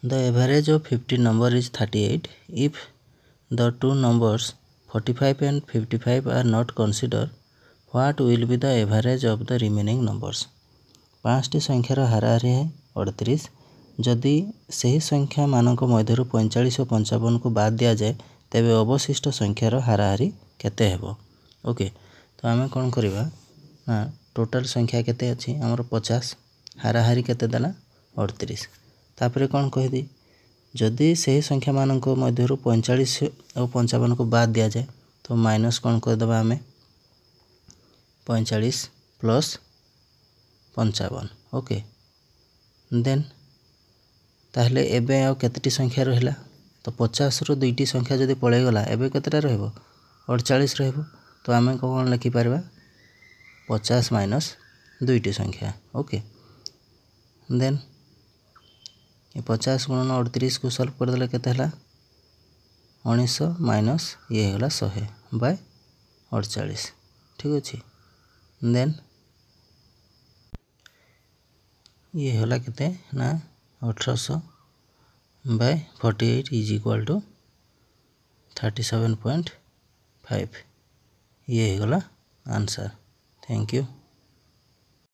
The average of 15 number is 38. If the two numbers 45 and 55 are not considered, what will be the average of the remaining numbers? পাঁচটি সংখ্যার হারাহারি অড়তিরিশ যদি ସେହି ସଂଖ୍ୟାମାନଙ୍କ ମଧ୍ୟରୁ ପଇଁଚାଳିଶ ଓ ପଞ୍ଚାବନକୁ ବାଦ୍ ଦିଆଯାଏ ତେବେ ଅବଶିଷ୍ଟ ସଂଖ୍ୟାର ହାରାହାରି କେତେ ହେବ ଓକେ ତ ଆମେ କ'ଣ କରିବା ନା ଟୋଟାଲ୍ ସଂଖ୍ୟା କେତେ ଅଛି ଆମର ପଚାଶ ହାରାହାରି କେତେ ଦେଲା ଅଡ଼ତିରିଶ तापर कौन कहदी जदि से ही संख्या मान पैंचाश और पंचावन को बाद दिया जाए तो माइनस कौन करदे आम पैंचाश प्लस पंचावन ओके देन ताहले एबे आउ कतेटी संख्या रहला तो पचास रु दुईट संख्या जदि पलगला एवं कतटा रड़चाश रो तो आम कौन लिखिपर पचास माइनस दुईट संख्या ओके देन ये पचास गुण अड़तीस को सल्व करदे के उन्नीस माइनस ये होगा शहे बाय अड़चा ठीक अच्छे देन ये होगा के अठरश by forty eight is equal to thirty seven point five ये होगा आंसर थैंक यू